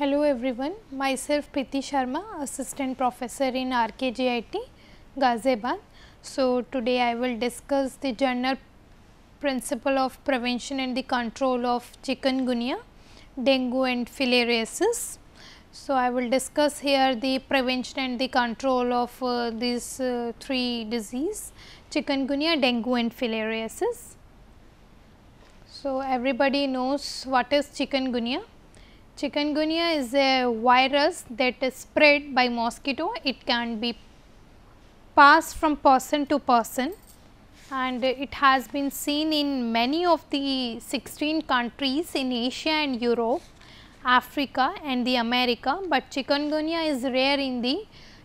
Hello everyone, myself Priti Sharma, Assistant Professor in RKGIT, Ghaziabad. So, today I will discuss the general principle of prevention and the control of chikungunya, dengue and filariasis. So, I will discuss here the prevention and the control of uh, these uh, three disease, chikungunya, dengue and filariasis. So, everybody knows what is chikungunya Chikungunya is a virus that is spread by mosquito. It can be passed from person to person and it has been seen in many of the 16 countries in Asia and Europe, Africa and the America, but chikungunya is rare in the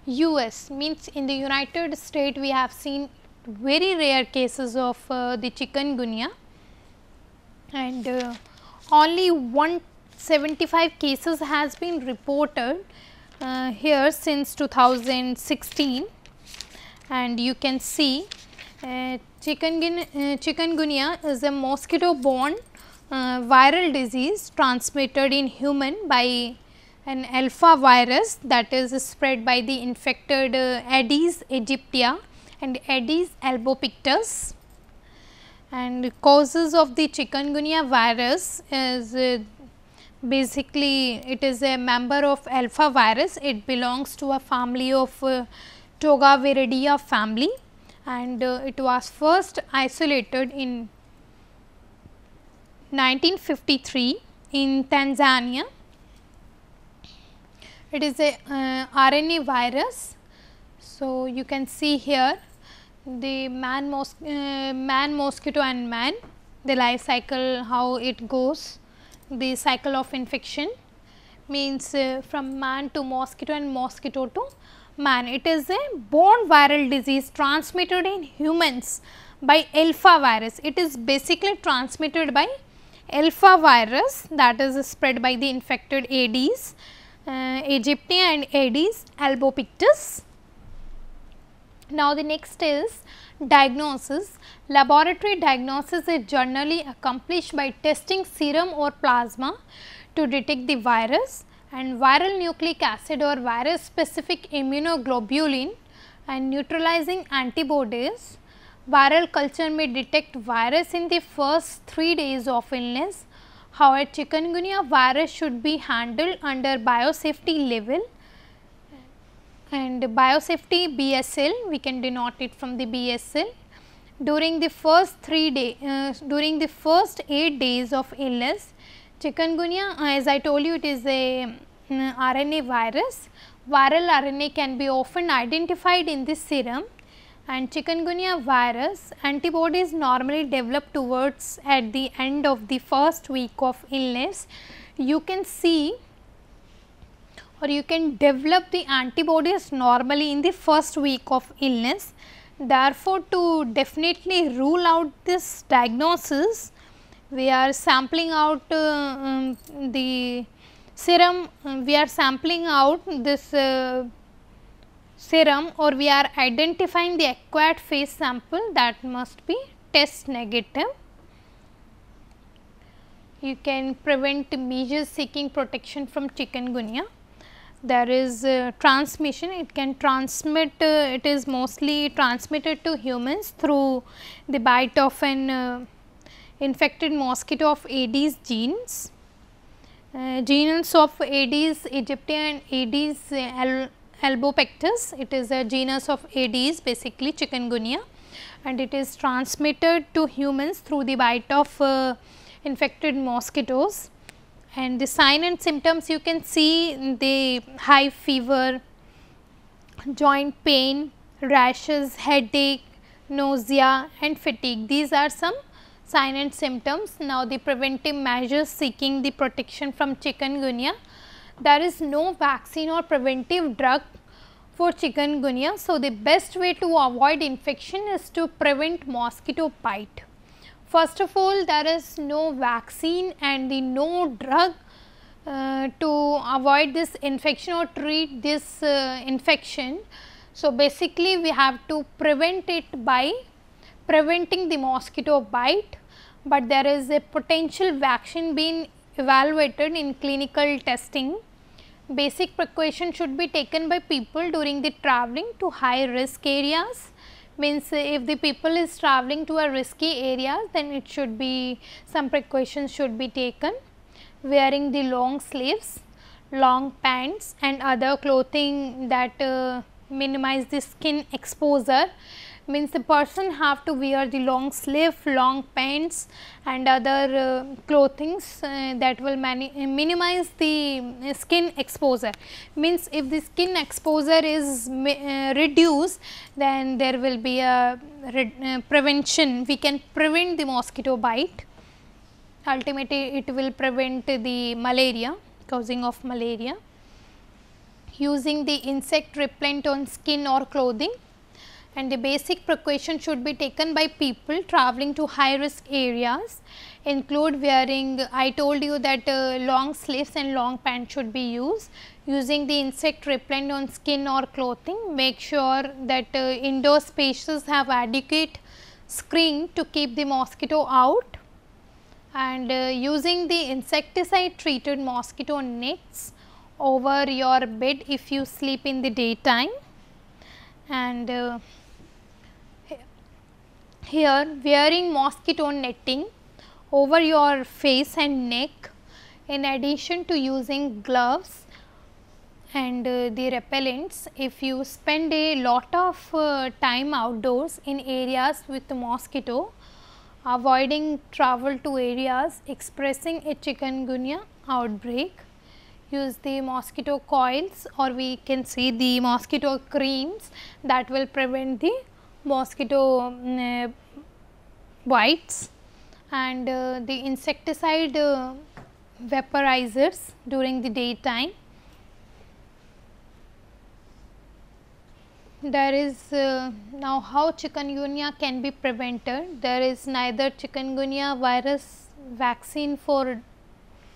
US means in the United States we have seen very rare cases of uh, the chikungunya and uh, only one 75 cases has been reported uh, here since 2016 and you can see uh, uh, chikungunya, is a mosquito borne uh, viral disease transmitted in human by an alpha virus that is spread by the infected uh, Aedes aegyptia and Aedes albopictus and causes of the chikungunya virus is uh, basically it is a member of alpha virus. It belongs to a family of uh, family and uh, it was first isolated in 1953 in Tanzania. It is a uh, RNA virus. So, you can see here the man, mos uh, man mosquito and man the life cycle how it goes the cycle of infection means uh, from man to mosquito and mosquito to man. It is a bone viral disease transmitted in humans by alpha virus. It is basically transmitted by alpha virus that is spread by the infected Aedes, uh, Aegypti and Aedes albopictus. Now, the next is diagnosis. Laboratory diagnosis is generally accomplished by testing serum or plasma to detect the virus and viral nucleic acid or virus specific immunoglobulin and neutralizing antibodies. Viral culture may detect virus in the first 3 days of illness. However, chikungunya virus should be handled under biosafety level and biosafety BSL we can denote it from the BSL. During the first 3 day uh, during the first 8 days of illness chikungunya as I told you it is a um, mm, RNA virus. Viral RNA can be often identified in the serum and chikungunya virus antibodies normally develop towards at the end of the first week of illness. You can see or you can develop the antibodies normally in the first week of illness. Therefore, to definitely rule out this diagnosis, we are sampling out uh, um, the serum, um, we are sampling out this uh, serum or we are identifying the acquired phase sample that must be test negative. You can prevent measures seeking protection from chikungunya there is uh, transmission it can transmit uh, it is mostly transmitted to humans through the bite of an uh, infected mosquito of Aedes genes. Uh, genus of Aedes aegypti and Aedes uh, al albopectus it is a genus of Aedes basically chikungunya and it is transmitted to humans through the bite of uh, infected mosquitoes and the sign and symptoms you can see the high fever, joint pain, rashes, headache, nausea and fatigue. These are some sign and symptoms. Now, the preventive measures seeking the protection from chikungunya. There is no vaccine or preventive drug for chikungunya. So, the best way to avoid infection is to prevent mosquito bite. First of all, there is no vaccine and the no drug uh, to avoid this infection or treat this uh, infection. So, basically we have to prevent it by preventing the mosquito bite, but there is a potential vaccine being evaluated in clinical testing. Basic precaution should be taken by people during the traveling to high risk areas means uh, if the people is traveling to a risky area then it should be some precautions should be taken wearing the long sleeves long pants and other clothing that uh, minimize the skin exposure means the person have to wear the long sleeve, long pants and other uh, clothings uh, that will minimize the uh, skin exposure. Means if the skin exposure is uh, reduced then there will be a uh, prevention, we can prevent the mosquito bite. Ultimately, it will prevent the malaria, causing of malaria using the insect repellent on skin or clothing and the basic precaution should be taken by people traveling to high risk areas include wearing I told you that uh, long sleeves and long pants should be used using the insect repellent on skin or clothing make sure that uh, indoor spaces have adequate screen to keep the mosquito out and uh, using the insecticide treated mosquito nets over your bed if you sleep in the daytime and uh, here wearing mosquito netting over your face and neck in addition to using gloves and uh, the repellents if you spend a lot of uh, time outdoors in areas with mosquito avoiding travel to areas expressing a chikungunya outbreak use the mosquito coils or we can see the mosquito creams that will prevent the mosquito mm, uh, whites and uh, the insecticide uh, vaporizers during the daytime. There is uh, now how chikungunya can be prevented. There is neither chikungunya virus vaccine for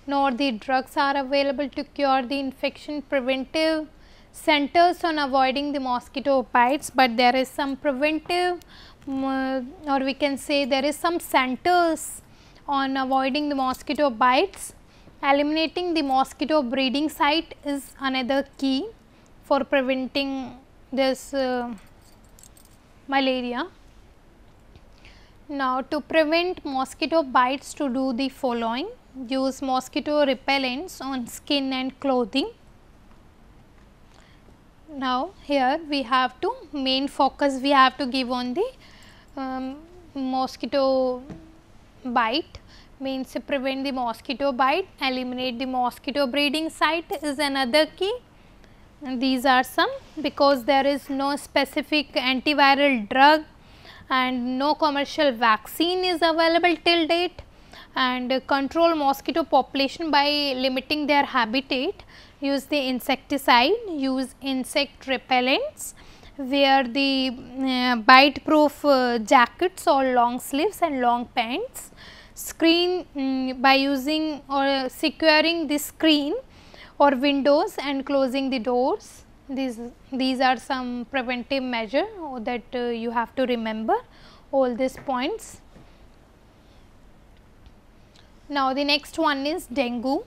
nor the drugs are available to cure the infection preventive centers on avoiding the mosquito bites, but there is some preventive uh, or we can say there is some centers on avoiding the mosquito bites. Eliminating the mosquito breeding site is another key for preventing this uh, malaria. Now, to prevent mosquito bites to do the following use mosquito repellents on skin and clothing. Now, here we have to main focus we have to give on the um, mosquito bite means prevent the mosquito bite, eliminate the mosquito breeding site is another key. And these are some because there is no specific antiviral drug and no commercial vaccine is available till date and control mosquito population by limiting their habitat, use the insecticide, use insect repellents where the uh, bite proof uh, jackets or long sleeves and long pants screen um, by using or securing the screen or windows and closing the doors these these are some preventive measure that uh, you have to remember all these points now the next one is dengue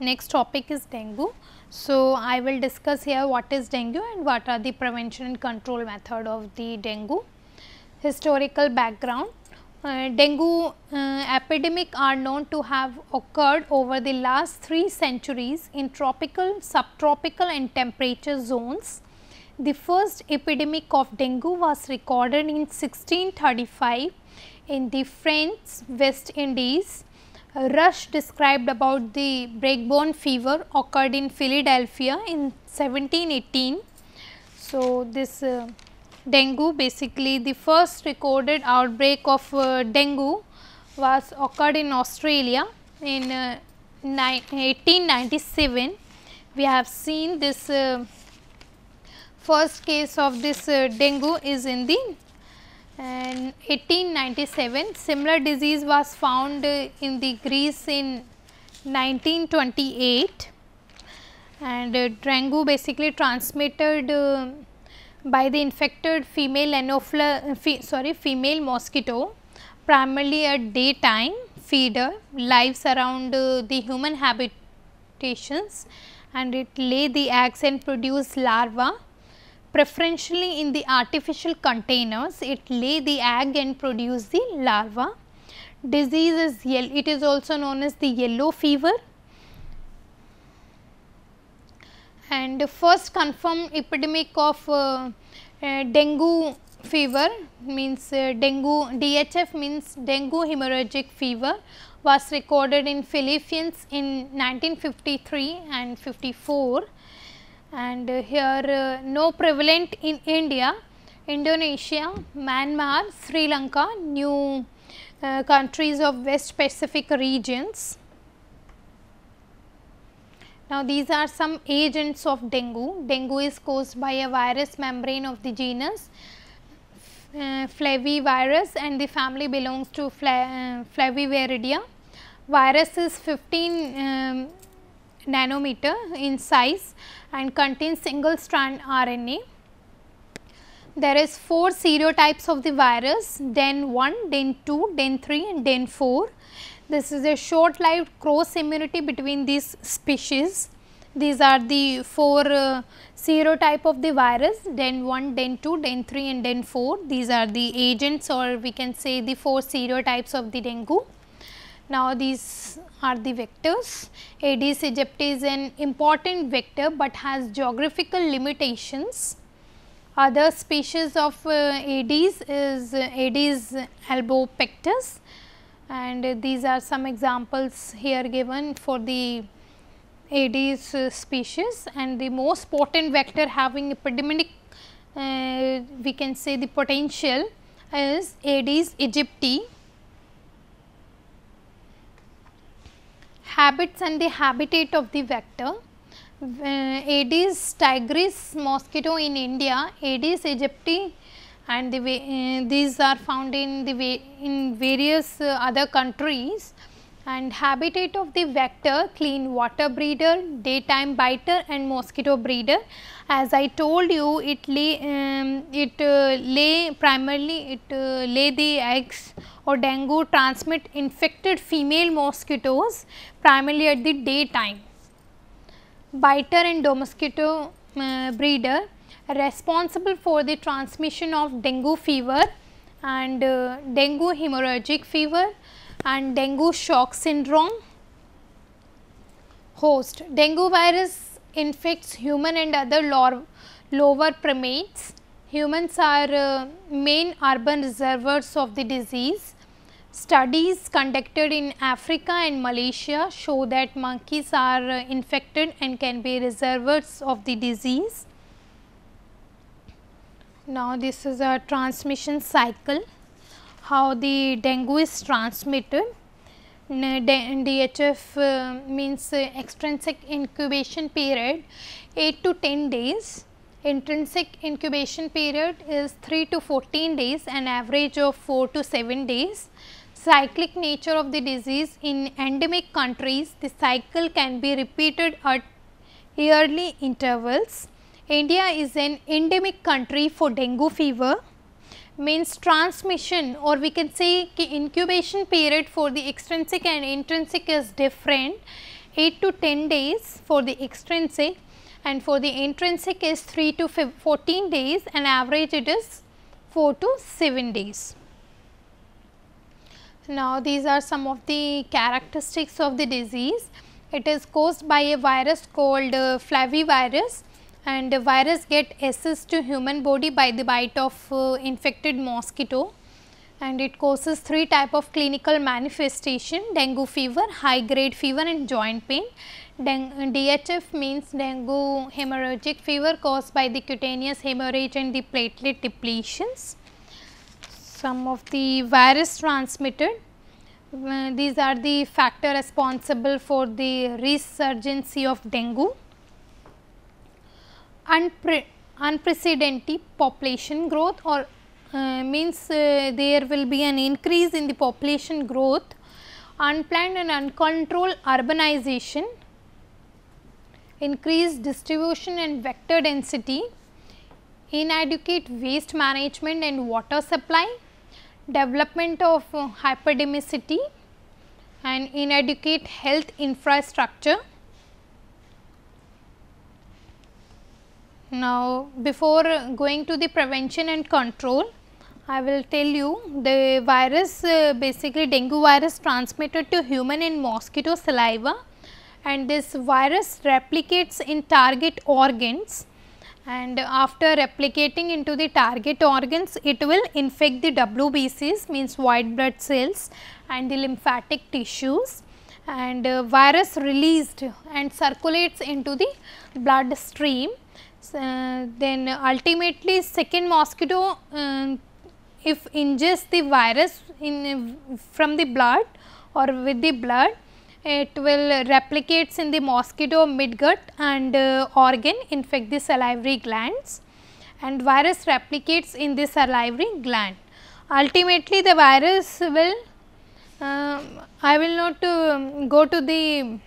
next topic is dengue so, I will discuss here what is dengue and what are the prevention and control method of the dengue. Historical background uh, dengue uh, epidemic are known to have occurred over the last 3 centuries in tropical, subtropical and temperature zones. The first epidemic of dengue was recorded in 1635 in the French West Indies Rush described about the breakbone fever occurred in Philadelphia in 1718. So, this uh, dengue basically the first recorded outbreak of uh, dengue was occurred in Australia in uh, 1897. We have seen this uh, first case of this uh, dengue is in the and 1897 similar disease was found in the Greece in 1928 and uh, dengue basically transmitted uh, by the infected female Anopheles, fe sorry female mosquito primarily at daytime feeder lives around uh, the human habitations and it lay the eggs and produce larvae preferentially in the artificial containers, it lay the egg and produce the larva. Disease is yellow, it is also known as the yellow fever. And the first confirmed epidemic of uh, uh, dengue fever means uh, dengue DHF means dengue hemorrhagic fever was recorded in Philippines in 1953 and 54 and here uh, no prevalent in India, Indonesia, Myanmar, Sri Lanka, new uh, countries of West Pacific regions. Now, these are some agents of dengue. Dengue is caused by a virus membrane of the genus uh, flavivirus and the family belongs to fla, uh, flaviviridia. Virus is 15 um, nanometer in size and contains single strand RNA. There is 4 serotypes of the virus DEN 1, DEN 2, DEN 3 and DEN 4. This is a short lived cross immunity between these species. These are the 4 uh, serotype of the virus DEN 1, DEN 2, DEN 3 and DEN 4. These are the agents or we can say the 4 serotypes of the dengue. Now, these are the vectors. Aedes aegypti is an important vector, but has geographical limitations. Other species of uh, Aedes is uh, Aedes albopectus and these are some examples here given for the Aedes species and the most potent vector having epidemic uh, we can say the potential is Aedes aegypti habits and the habitat of the vector. Uh, Aedes tigris mosquito in India, Aedes aegypti and the uh, these are found in the in various uh, other countries and habitat of the vector clean water breeder, daytime biter and mosquito breeder. As I told you it lay, um, it uh, lay primarily it uh, lay the eggs or dengue transmit infected female mosquitoes primarily at the daytime. Biter and mosquito uh, breeder responsible for the transmission of dengue fever and uh, dengue hemorrhagic fever and dengue shock syndrome. Host dengue virus infects human and other lower primates. Humans are uh, main urban reservoirs of the disease. Studies conducted in Africa and Malaysia show that monkeys are uh, infected and can be reservoirs of the disease. Now, this is a transmission cycle how the dengue is transmitted. DHF uh, means uh, extrinsic incubation period 8 to 10 days. Intrinsic incubation period is 3 to 14 days an average of 4 to 7 days. Cyclic nature of the disease in endemic countries the cycle can be repeated at yearly intervals. India is an endemic country for dengue fever means transmission or we can say incubation period for the extrinsic and intrinsic is different 8 to 10 days for the extrinsic and for the intrinsic is 3 to 14 days and average it is 4 to 7 days. Now, these are some of the characteristics of the disease. It is caused by a virus called uh, flavivirus and the virus get access to human body by the bite of uh, infected mosquito and it causes three type of clinical manifestation dengue fever, high grade fever and joint pain. DHF means dengue hemorrhagic fever caused by the cutaneous hemorrhage and the platelet depletions. Some of the virus transmitted uh, these are the factor responsible for the resurgency of dengue unpre unprecedented population growth or uh, means uh, there will be an increase in the population growth, unplanned and uncontrolled urbanization, increased distribution and vector density, inadequate waste management and water supply, development of uh, and inadequate health infrastructure Now, before going to the prevention and control, I will tell you the virus uh, basically dengue virus transmitted to human in mosquito saliva and this virus replicates in target organs and after replicating into the target organs it will infect the WBCs means white blood cells and the lymphatic tissues and uh, virus released and circulates into the blood stream uh, then ultimately second mosquito uh, if ingests the virus in uh, from the blood or with the blood it will replicates in the mosquito midgut and uh, organ infect the salivary glands and virus replicates in the salivary gland. Ultimately the virus will um, I will not um, go to the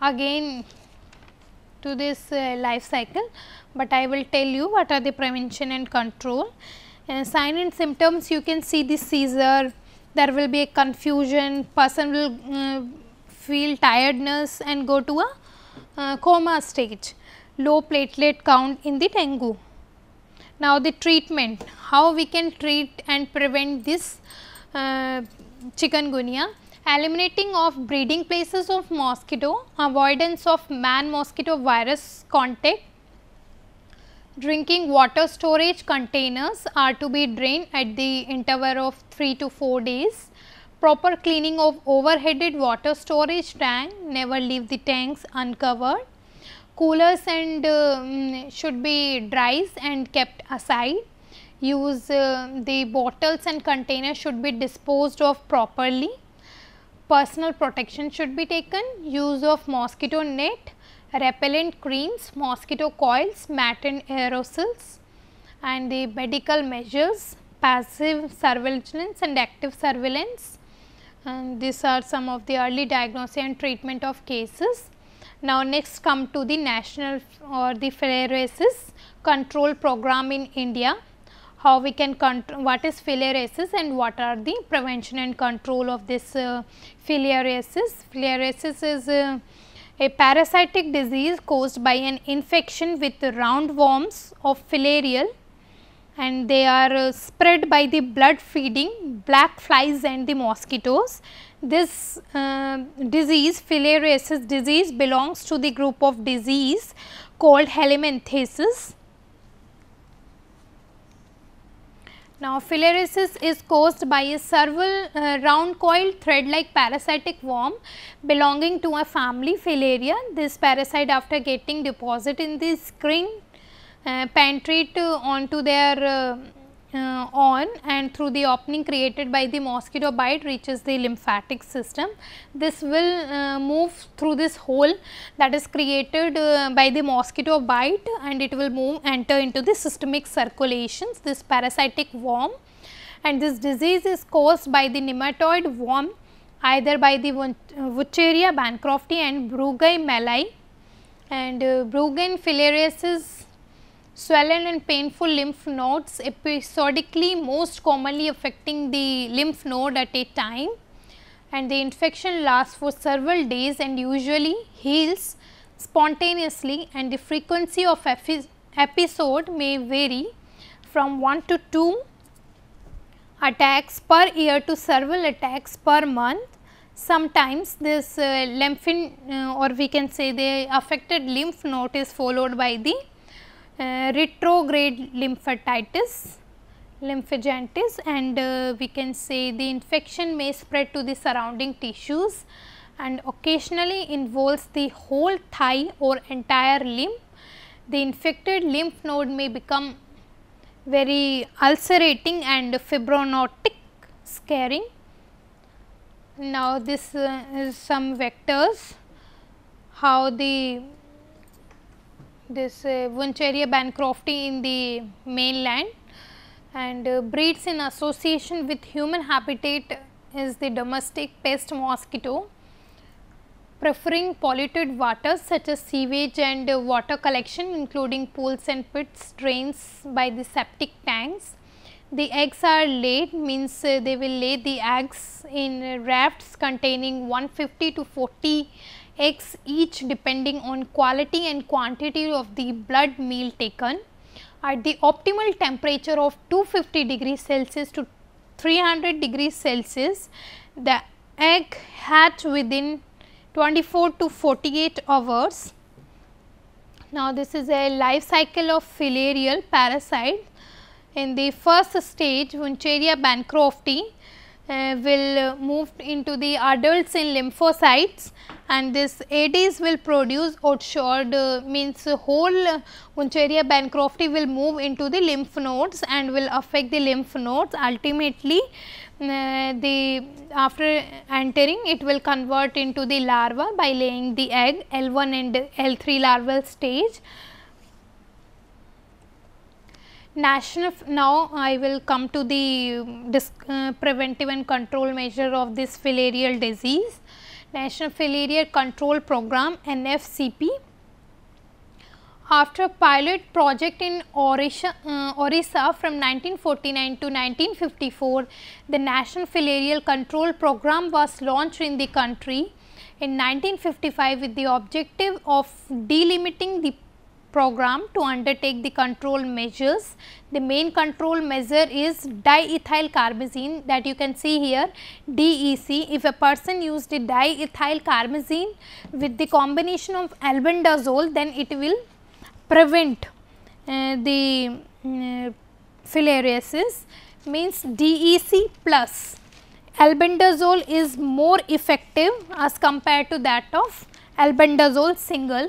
again to this uh, life cycle, but I will tell you what are the prevention and control. Uh, sign and symptoms you can see the seizure, there will be a confusion, person will uh, feel tiredness and go to a uh, coma stage, low platelet count in the dengue. Now, the treatment, how we can treat and prevent this uh, chikungunya eliminating of breeding places of mosquito, avoidance of man mosquito virus contact, drinking water storage containers are to be drained at the interval of 3 to 4 days, proper cleaning of overheaded water storage tank, never leave the tanks uncovered, coolers and uh, should be dries and kept aside, use uh, the bottles and containers should be disposed of properly personal protection should be taken, use of mosquito net, repellent creams, mosquito coils, mat and aerosols and the medical measures, passive surveillance and active surveillance. And these are some of the early diagnosis and treatment of cases. Now, next come to the national or the Ferreira's control program in India how we can control what is filariasis and what are the prevention and control of this uh, filariasis. Filariasis is uh, a parasitic disease caused by an infection with roundworms of filarial and they are uh, spread by the blood feeding black flies and the mosquitoes. This uh, disease filariasis disease belongs to the group of disease called helminthesis. Now, filariasis is caused by a several uh, round coil thread like parasitic worm belonging to a family filaria. This parasite after getting deposit in the screen, uh, penetrate onto their uh, uh, on and through the opening created by the mosquito bite reaches the lymphatic system. This will uh, move through this hole that is created uh, by the mosquito bite and it will move enter into the systemic circulations this parasitic worm and this disease is caused by the nematoid worm either by the uh, Wuchereria bancrofti and Brugai malai and uh, filariasis swollen and painful lymph nodes episodically most commonly affecting the lymph node at a time and the infection lasts for several days and usually heals spontaneously and the frequency of episode may vary from 1 to 2 attacks per year to several attacks per month. Sometimes this uh, lymphin uh, or we can say the affected lymph node is followed by the uh, retrograde lymphatitis lymphangitis and uh, we can say the infection may spread to the surrounding tissues and occasionally involves the whole thigh or entire limb. The infected lymph node may become very ulcerating and fibronotic, scarring. Now, this uh, is some vectors how the this uh, bancrofti in the mainland and uh, breeds in association with human habitat is the domestic pest mosquito preferring polluted waters such as sewage and uh, water collection including pools and pits drains by the septic tanks. The eggs are laid means uh, they will lay the eggs in rafts containing 150 to 40 x each depending on quality and quantity of the blood meal taken at the optimal temperature of 250 degrees Celsius to 300 degrees Celsius, the egg hatch within 24 to 48 hours. Now, this is a life cycle of filarial parasite. In the first stage, Huncheria bancrofti uh, will uh, move into the adults in lymphocytes and this ADs will produce outshored uh, means whole uh, bancrofti will move into the lymph nodes and will affect the lymph nodes ultimately uh, the after entering it will convert into the larva by laying the egg L1 and L3 larval stage. National now I will come to the um, uh, preventive and control measure of this filarial disease. National Failure Control Program NFCP. After a pilot project in Orissa, uh, Orissa from 1949 to 1954, the National Filarial Control Program was launched in the country in 1955 with the objective of delimiting the program to undertake the control measures. The main control measure is diethylcarbazine that you can see here DEC. If a person used diethyl diethylcarbazine with the combination of albendazole then it will prevent uh, the mm, uh, filariasis means DEC plus albendazole is more effective as compared to that of albendazole single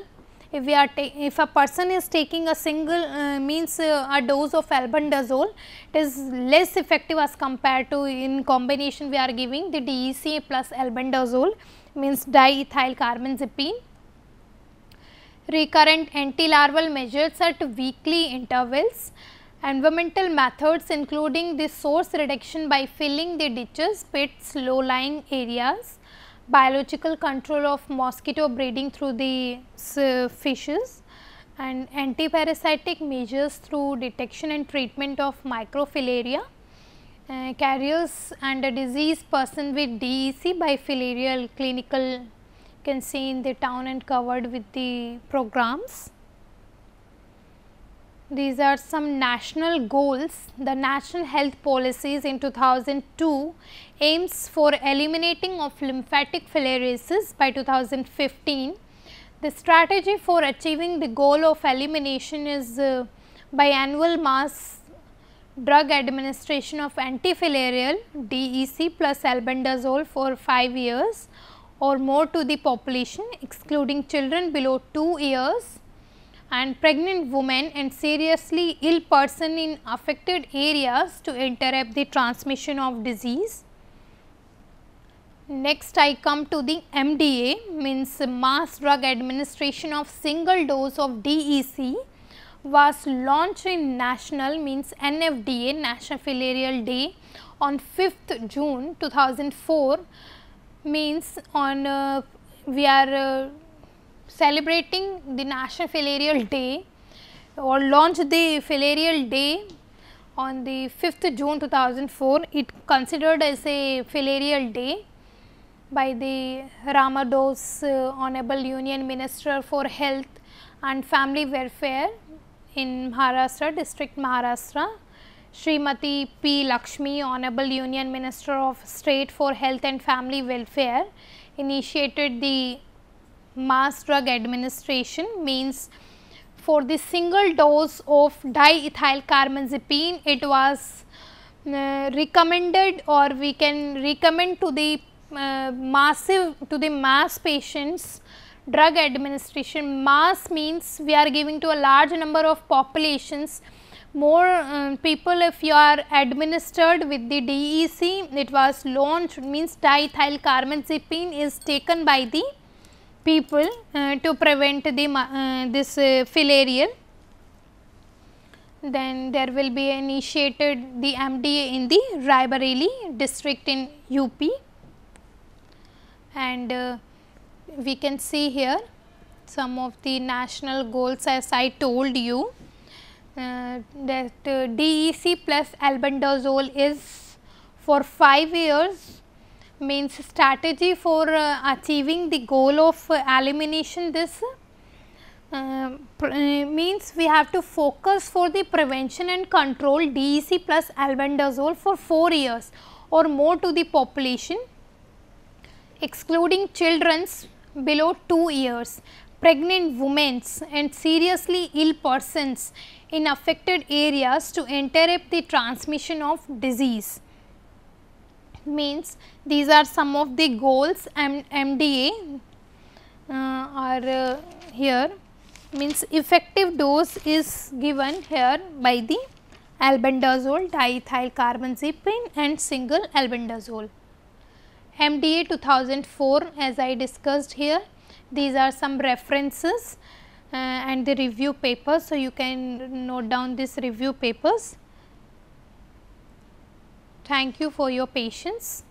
if we are if a person is taking a single uh, means uh, a dose of albendazole it is less effective as compared to in combination we are giving the DEC plus albendazole means diethyl carbenzepine. Recurrent antilarval measures at weekly intervals. Environmental methods including the source reduction by filling the ditches, pits, low lying areas biological control of mosquito breeding through the fishes and antiparasitic measures through detection and treatment of microfilaria, uh, carriers and a disease person with DEC by filarial clinical can see in the town and covered with the programs. These are some national goals. The national health policies in 2002 aims for eliminating of lymphatic filariasis by 2015. The strategy for achieving the goal of elimination is uh, biannual mass drug administration of antifilarial DEC plus albendazole for 5 years or more to the population excluding children below 2 years and pregnant women and seriously ill person in affected areas to interrupt the transmission of disease. Next I come to the MDA means mass drug administration of single dose of DEC was launched in national means NFDA National Filarial Day on 5th June 2004 means on uh, we are uh, celebrating the National Filarial Day or launched the Filarial Day on the 5th June 2004. It considered as a Filarial Day by the Ramados uh, Honorable Union Minister for Health and Family Welfare in Maharashtra, District Maharashtra. Srimati P. Lakshmi, Honorable Union Minister of State for Health and Family Welfare, initiated the mass drug administration means for the single dose of diethylcarmazepine it was uh, recommended or we can recommend to the uh, massive to the mass patients drug administration mass means we are giving to a large number of populations more um, people if you are administered with the DEC it was launched means diethylcarmazepine is taken by the people uh, to prevent the uh, this uh, filarial. Then there will be initiated the MDA in the Raebareli district in UP and uh, we can see here some of the national goals as I told you uh, that uh, DEC plus albendazole is for 5 years means strategy for uh, achieving the goal of uh, elimination this uh, uh means we have to focus for the prevention and control DEC plus albendazole for 4 years or more to the population excluding children's below 2 years, pregnant women's and seriously ill persons in affected areas to interrupt the transmission of disease means these are some of the goals M MDA uh, are uh, here means effective dose is given here by the albendazole diethyl carbamazepine and single albendazole. MDA 2004 as I discussed here these are some references uh, and the review papers. So, you can note down these review papers Thank you for your patience.